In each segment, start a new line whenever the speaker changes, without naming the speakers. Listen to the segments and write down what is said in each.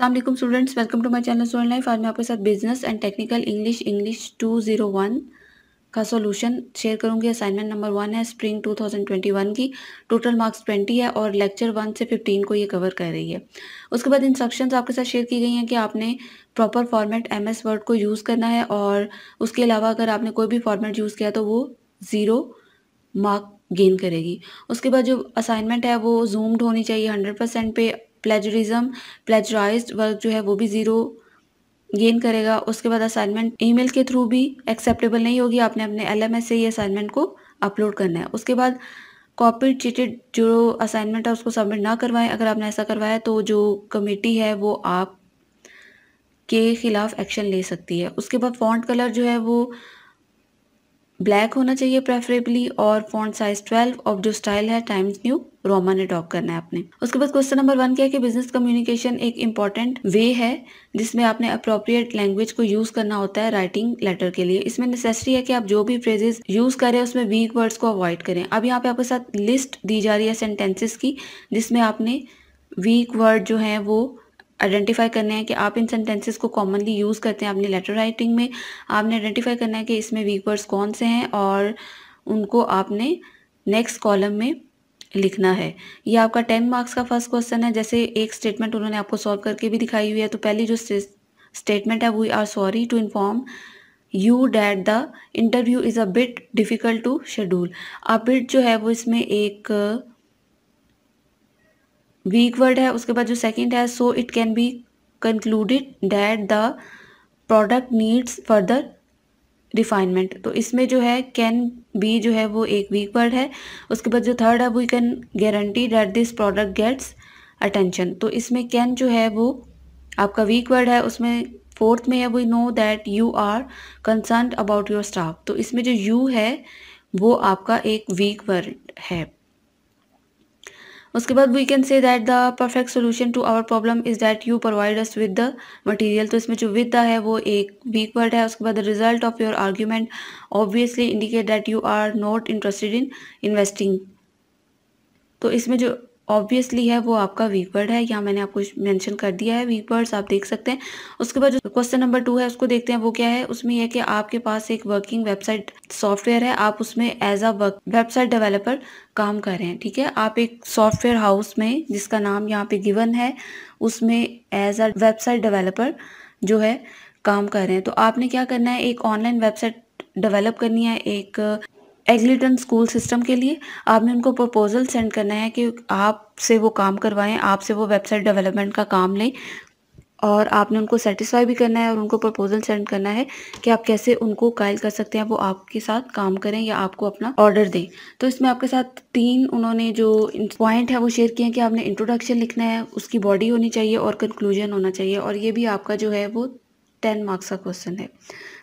असल students welcome to my channel student life आज मैं आपके साथ business and technical English English 201 का सॉल्यूशन शेयर करूंगी असाइनमेंट नंबर वन है स्प्रिंग 2021 की टोटल मार्क्स 20 है और लेक्चर वन से 15 को ये कवर कर रही है उसके बाद इंस्ट्रक्शंस आपके साथ शेयर की गई हैं कि आपने proper format M S Word को यूज़ करना है और उसके अलावा अगर आपने कोई भी फॉर्मेट यूज़ किया तो वो ज़ीरो मार्क गेन करेगी उसके बाद जो असाइनमेंट है वो जूम्ड होनी चाहिए हंड्रेड परसेंट पे प्लेजरिज्म प्लेजराइज वर्क जो है वो भी ज़ीरो गेन करेगा उसके बाद असाइनमेंट ईमेल के थ्रू भी एक्सेप्टेबल नहीं होगी आपने अपने एलएमएस से ही असाइनमेंट को अपलोड करना है उसके बाद कॉपी चिटेड जो असाइनमेंट है उसको सबमिट ना करवाएं अगर आपने ऐसा करवाया तो जो कमेटी है वो आप के ख़िलाफ़ एक्शन ले सकती है उसके बाद फॉन्ट कलर जो है वो ब्लैक होना चाहिए प्रेफरेबली और फॉन्ट साइज 12 और जो स्टाइल है टाइम्स न्यू रोमन अडॉप्ट करना है आपने उसके बाद क्वेश्चन नंबर वन क्या है कि बिजनेस कम्युनिकेशन एक इंपॉर्टेंट वे है जिसमें आपने अप्रोप्रिएट लैंग्वेज को यूज करना होता है राइटिंग लेटर के लिए इसमें नेसेसरी है कि आप जो भी फ्रेजेस यूज करें उसमें वीक वर्ड्स को अवॉइड करें अब यहाँ पे आपके साथ लिस्ट दी जा रही है सेंटेंसेस की जिसमें आपने वीक वर्ड जो है वो आइडेंटिफाई करने हैं कि आप इन सेंटेंसेस को कॉमनली यूज़ करते हैं अपनी लेटर राइटिंग में आपने आइडेंटिफाई करना है कि इसमें वीक वर्ड्स कौन से हैं और उनको आपने नेक्स्ट कॉलम में लिखना है ये आपका टेन मार्क्स का फर्स्ट क्वेश्चन है जैसे एक स्टेटमेंट उन्होंने आपको सॉल्व करके भी दिखाई हुई है तो पहली जो स्टेटमेंट है we are sorry to inform you that the interview is a bit difficult to schedule a bit जो है वो इसमें एक वीक वर्ड है उसके बाद जो सेकंड है so it can be concluded that the product needs further refinement तो इसमें जो है कैन बी जो है वो एक वीक वर्ड है उसके बाद जो थर्ड है we can guarantee that this product gets attention तो इसमें कैन जो है वो आपका वीक वर्ड है उसमें फोर्थ में है we know that you are concern about your staff तो इसमें जो यू है वो आपका एक वीक वर्ड है उसके बाद we can say that the perfect solution to our problem is that you provide us with the material तो इसमें जो विद द है वो एक वीक वर्ड है उसके बाद the result of your argument obviously indicate that you are not interested in investing तो इसमें जो ऑब्वियसली है वो आपका वीकवर्ड है यहाँ मैंने आपको मेंशन कर दिया है वीपर्ड्स आप देख सकते हैं उसके बाद जो क्वेश्चन नंबर टू है उसको देखते हैं वो क्या है उसमें यह कि आपके पास एक वर्किंग वेबसाइट सॉफ्टवेयर है आप उसमें as a work website developer काम कर रहे हैं ठीक है आप एक सॉफ्टवेयर हाउस में जिसका नाम यहाँ पे गिवन है उसमें एज अ वेबसाइट डेवलपर जो है काम कर रहे हैं तो आपने क्या करना है एक ऑनलाइन वेबसाइट डेवलप करनी है एक एग्लिटन स्कूल सिस्टम के लिए आपने उनको प्रपोज़ल सेंड करना है कि आपसे वो काम करवाएं आपसे वो वेबसाइट डेवलपमेंट का काम लें और आपने उनको सेटिस्फाई भी करना है और उनको प्रपोजल सेंड करना है कि आप कैसे उनको कायल कर सकते हैं वो आपके साथ काम करें या आपको अपना ऑर्डर दें तो इसमें आपके साथ तीन उन्होंने जो पॉइंट है वो शेयर किए हैं कि आपने इंट्रोडक्शन लिखना है उसकी बॉडी होनी चाहिए और कंक्लूजन होना चाहिए और ये भी आपका जो है वो टेन मार्क्स का क्वेश्चन है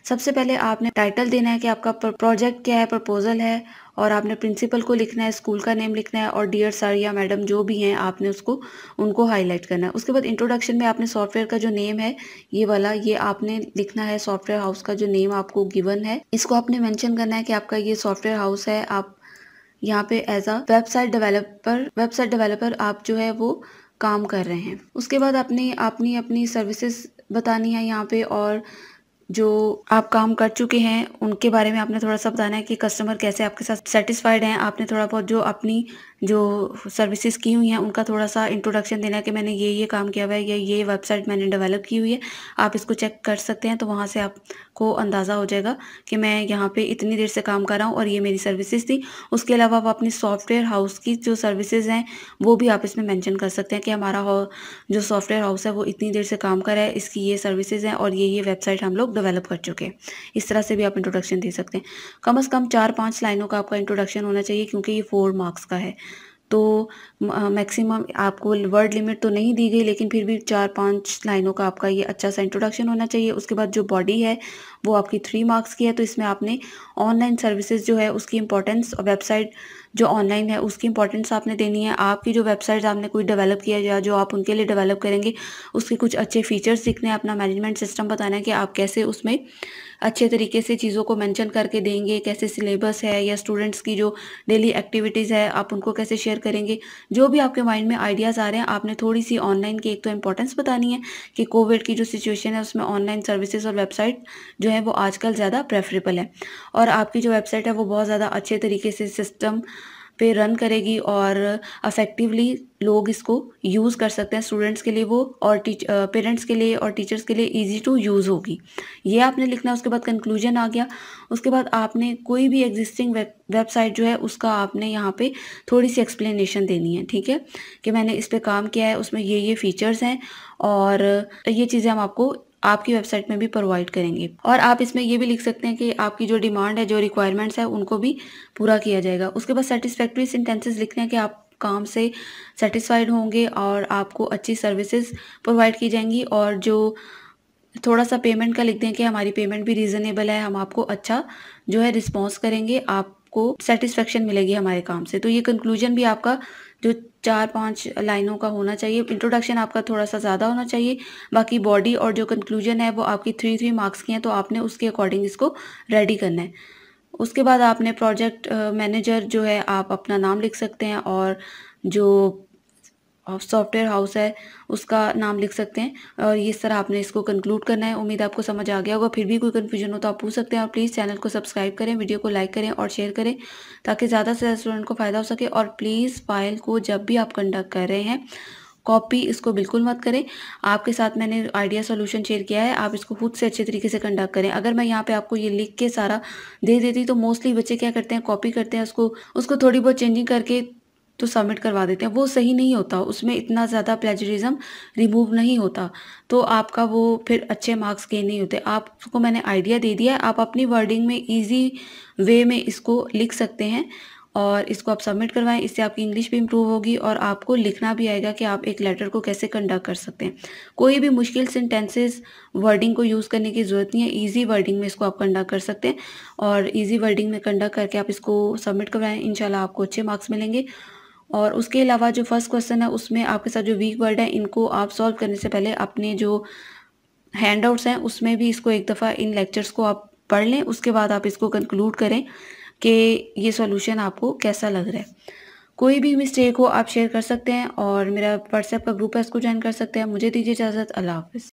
सबसे पहले आपने टाइटल देना है कि आपका प्रोजेक्ट क्या है प्रपोजल है और आपने प्रिंसिपल को लिखना है स्कूल का नेम लिखना है और डियर सर या मैडम जो भी हैं आपने उसको उनको हाईलाइट करना है उसके बाद इंट्रोडक्शन में आपने सॉफ्टवेयर का जो नेम है ये वाला ये आपने लिखना है सॉफ्टवेयर हाउस का जो नेम आपको गिवन है इसको आपने मैंशन करना है कि आपका ये सॉफ्टवेयर हाउस है आप यहाँ पे as a website developer website developer आप जो है वो काम कर रहे हैं उसके बाद आपने अपनी अपनी सर्विसेज बतानी है यहाँ पे और जो आप काम कर चुके हैं उनके बारे में आपने थोड़ा सा बताना है कि कस्टमर कैसे आपके साथ सेटिस्फाइड हैं आपने थोड़ा बहुत जो अपनी जो सर्विसेज की हुई हैं उनका थोड़ा सा इंट्रोडक्शन देना कि मैंने ये ये काम किया हुआ है या ये वेबसाइट मैंने डेवलप की हुई है आप इसको चेक कर सकते हैं तो वहाँ से आपको अंदाज़ा हो जाएगा कि मैं यहाँ पे इतनी देर से काम कर रहा हूँ और ये मेरी सर्विसेज थी उसके अलावा आप अपनी सॉफ्टवेयर हाउस की जो सर्विसेज हैं वो भी आप इसमें मैंशन कर सकते हैं कि हमारा जो सॉफ्टवेयर हाउस है वो इतनी देर से काम कर रहा है इसकी ये सर्विसेज हैं और ये ये वेबसाइट हम लोग डेवलप कर चुके हैं इस तरह से भी आप इंट्रोडक्शन दे सकते हैं कम अज़ कम चार पाँच लाइनों का आपका इंट्रोडक्शन होना चाहिए क्योंकि ये फोर मार्क्स का है तो मैक्सिमम आपको वर्ड लिमिट तो नहीं दी गई लेकिन फिर भी चार पांच लाइनों का आपका ये अच्छा सा इंट्रोडक्शन होना चाहिए उसके बाद जो बॉडी है वो आपकी थ्री मार्क्स की है तो इसमें आपने ऑनलाइन सर्विसेज जो है उसकी इंपॉर्टेंस और वेबसाइट जो ऑनलाइन है उसकी इंपॉर्टेंस आपने देनी है आपकी जो वेबसाइट आपने कोई डेवलप किया या जो आप उनके लिए डेवलप करेंगे उसके कुछ अच्छे फीचर्स सीखने अपना मैनेजमेंट सिस्टम बताना है कि आप कैसे उसमें अच्छे तरीके से चीज़ों को मेंशन करके देंगे कैसे सिलेबस है या स्टूडेंट्स की जो डेली एक्टिविटीज़ है आप उनको कैसे शेयर करेंगे जो भी आपके माइंड में आइडियाज़ आ रहे हैं आपने थोड़ी सी ऑनलाइन की एक तो इंपॉर्टेंस बतानी है कि कोविड की जो सिचुएशन है उसमें ऑनलाइन सर्विसेज और वेबसाइट जो है वो आजकल ज़्यादा प्रेफरेबल है और आपकी जो वेबसाइट है वो बहुत ज़्यादा अच्छे तरीके से सिस्टम पे रन करेगी और अफेक्टिवली लोग इसको यूज़ कर सकते हैं स्टूडेंट्स के लिए वो और टीच पेरेंट्स के लिए और टीचर्स के लिए इजी टू यूज़ होगी ये आपने लिखना उसके बाद कंक्लूजन आ गया उसके बाद आपने कोई भी एग्जिस्टिंग वेबसाइट जो है उसका आपने यहाँ पे थोड़ी सी एक्सप्लेनेशन देनी है ठीक है कि मैंने इस पर काम किया है उसमें ये ये फीचर्स हैं और ये चीज़ें हम आपको आपकी वेबसाइट में भी प्रोवाइड करेंगे और आप इसमें ये भी लिख सकते हैं कि आपकी जो डिमांड है जो रिक्वायरमेंट्स है उनको भी पूरा किया जाएगा उसके बाद सेटिस्फैक्ट्री सेंटेंसेज लिखने हैं कि आप काम से सेटिस्फाइड होंगे और आपको अच्छी सर्विसेज प्रोवाइड की जाएंगी और जो थोड़ा सा पेमेंट का लिख दें कि हमारी पेमेंट भी रीज़नेबल है हम आपको अच्छा जो है रिस्पॉन्स करेंगे आपको सेटिस्फेक्शन मिलेगी हमारे काम से तो ये कंक्लूजन भी आपका जो चार पांच लाइनों का होना चाहिए इंट्रोडक्शन आपका थोड़ा सा ज़्यादा होना चाहिए बाकी बॉडी और जो कंक्लूजन है वो आपकी थ्री थ्री मार्क्स की हैं तो आपने उसके अकॉर्डिंग इसको रेडी करना है उसके बाद आपने प्रोजेक्ट मैनेजर जो है आप अपना नाम लिख सकते हैं और जो सॉफ्टवेयर हाउस है उसका नाम लिख सकते हैं और इस तरह आपने इसको कंक्लूड करना है उम्मीद आपको समझ आ गया होगा फिर भी कोई कन्फ्यूजन हो तो आप पूछ सकते हैं और प्लीज़ चैनल को सब्सक्राइब करें वीडियो को लाइक करें और शेयर करें ताकि ज़्यादा से ज़्यादा स्टूडेंट को फ़ायदा हो सके और प्लीज़ फाइल को जब भी आप कंडक्ट कर रहे हैं कॉपी इसको बिल्कुल मत करें आपके साथ मैंने आइडिया सॉल्यूशन शेयर किया है आप इसको खुद से अच्छे तरीके से कंडक्ट करें अगर मैं यहाँ पे आपको ये लिख के सारा दे देती तो मोस्टली बच्चे क्या करते हैं कॉपी करते हैं उसको उसको थोड़ी बहुत चेंजिंग करके तो सबमिट करवा देते हैं वो सही नहीं होता उसमें इतना ज़्यादा प्लेजरिज्म रिमूव नहीं होता तो आपका वो फिर अच्छे मार्क्स गेन नहीं होते आपको मैंने आइडिया दे दिया है आप अपनी वर्डिंग में ईजी वे में इसको लिख सकते हैं और इसको आप सबमिट करवाएं इससे आपकी इंग्लिश भी इम्प्रूव होगी और आपको लिखना भी आएगा कि आप एक लेटर को कैसे कंडक्ट कर सकते हैं कोई भी मुश्किल सेंटेंसेस वर्डिंग को यूज़ करने की ज़रूरत नहीं है इजी वर्डिंग में इसको आप कंडक्ट कर सकते हैं और इजी वर्डिंग में कंडक्ट करके आप इसको सबमिट करवाएं इंशाल्लाह आपको अच्छे मार्क्स मिलेंगे और उसके अलावा जो फर्स्ट क्वेश्चन है उसमें आपके साथ जो वीक वर्ड है इनको आप सॉल्व करने से पहले अपने जो हैंड आउट्स हैं उसमें भी इसको एक दफ़ा इन लेक्चर्स को आप पढ़ लें उसके बाद आप इसको कंक्लूड करें कि ये सॉल्यूशन आपको कैसा लग रहा है कोई भी मिस्टेक हो आप शेयर कर सकते हैं और मेरा व्हाट्सएप का ग्रुप है इसको ज्वाइन कर सकते हैं मुझे दीजिए इजाज़त अल्लाह हाफिज़